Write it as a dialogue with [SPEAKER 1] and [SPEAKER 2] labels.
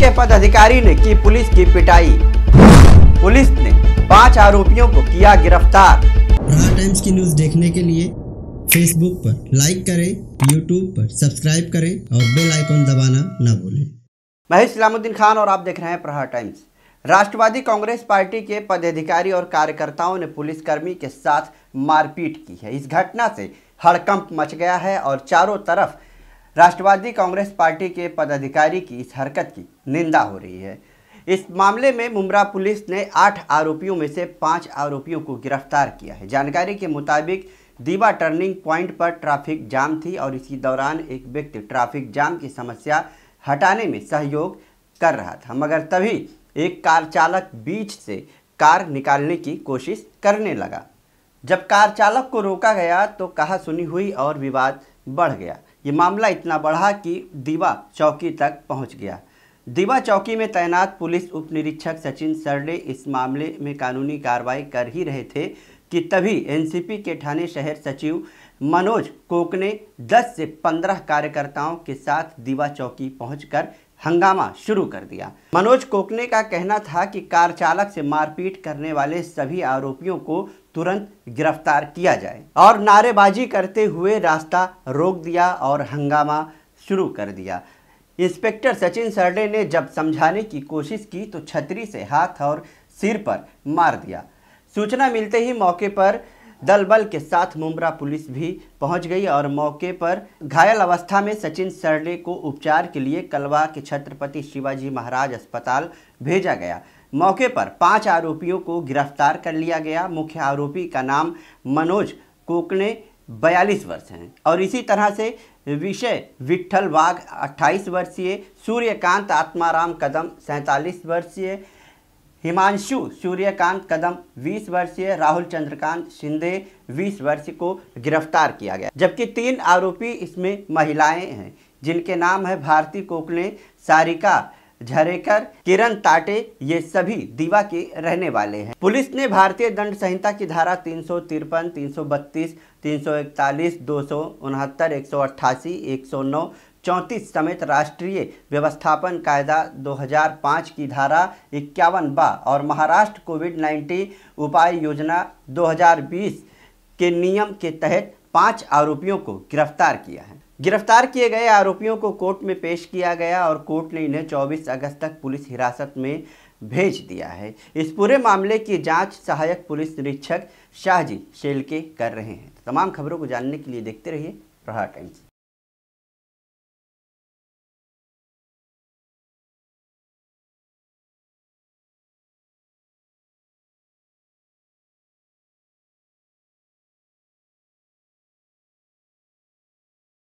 [SPEAKER 1] के पदाधिकारी ने की पुलिस की पिटाई पुलिस ने पांच आरोपियों को किया गिरफ्तार टाइम्स की न्यूज देखने के लिए फेसबुक पर लाइक करें यूट्यूब पर सब्सक्राइब करें और बेल आइकन दबाना न भूलें मैं इस्लामुद्दीन खान और आप देख रहे हैं प्रहार टाइम्स राष्ट्रवादी कांग्रेस पार्टी के पदाधिकारी और कार्यकर्ताओं ने पुलिसकर्मी के साथ मारपीट की है इस घटना से हड़कंप मच गया है और चारों तरफ राष्ट्रवादी कांग्रेस पार्टी के पदाधिकारी की इस हरकत की निंदा हो रही है इस मामले में मुमरा पुलिस ने आठ आरोपियों में से पाँच आरोपियों को गिरफ्तार किया है जानकारी के मुताबिक दीवा टर्निंग पॉइंट पर ट्रैफिक जाम थी और इसी दौरान एक व्यक्ति ट्रैफिक जाम की समस्या हटाने में सहयोग कर रहा था मगर तभी एक कार चालक बीच से कार निकालने की कोशिश करने लगा जब कार चालक को रोका गया तो कहा सुनी हुई और विवाद बढ़ गया ये मामला इतना बढ़ा कि दीवा चौकी तक पहुंच गया दीवा चौकी में तैनात पुलिस उप निरीक्षक सचिन सरडे इस मामले में कानूनी कार्रवाई कर ही रहे थे कि तभी एनसीपी के थाने शहर सचिव मनोज कोक ने 10 से 15 कार्यकर्ताओं के साथ दीवा चौकी पहुंचकर हंगामा शुरू कर दिया मनोज कोकने का कहना था कि कार चालक से मारपीट करने वाले सभी आरोपियों को तुरंत गिरफ्तार किया जाए और नारेबाजी करते हुए रास्ता रोक दिया और हंगामा शुरू कर दिया इंस्पेक्टर सचिन सरडे ने जब समझाने की कोशिश की तो छतरी से हाथ और सिर पर मार दिया सूचना मिलते ही मौके पर दल बल के साथ मुमरा पुलिस भी पहुंच गई और मौके पर घायल अवस्था में सचिन सरडे को उपचार के लिए कलवा के छत्रपति शिवाजी महाराज अस्पताल भेजा गया मौके पर पांच आरोपियों को गिरफ्तार कर लिया गया मुख्य आरोपी का नाम मनोज कोकने बयालीस वर्ष हैं और इसी तरह से विषय विठल वाघ 28 वर्षीय सूर्यकांत आत्माराम कदम 47 वर्षीय हिमांशु सूर्यकांत कदम 20 वर्षीय राहुल चंद्रकांत शिंदे 20 वर्ष को गिरफ्तार किया गया जबकि तीन आरोपी इसमें महिलाएं हैं जिनके नाम है भारती कोकले सारिका झरेकर किरण ताटे ये सभी दीवा के रहने वाले हैं पुलिस ने भारतीय दंड संहिता की धारा तीन सौ तिरपन तीन सौ बत्तीस तीन सौ इकतालीस दो सौ उनहत्तर एक सौ अट्ठासी एक सौ नौ चौंतीस समेत राष्ट्रीय व्यवस्थापन कायदा 2005 की धारा इक्यावन ब और महाराष्ट्र कोविड 19 उपाय योजना 2020 के नियम के तहत पांच आरोपियों को गिरफ्तार किया है गिरफ्तार किए गए आरोपियों को कोर्ट में पेश किया गया और कोर्ट ने इन्हें 24 अगस्त तक पुलिस हिरासत में भेज दिया है इस पूरे मामले की जांच सहायक पुलिस निरीक्षक शाहजी शेलके कर रहे हैं तमाम खबरों को जानने के लिए देखते रहिए प्रहार टाइम्स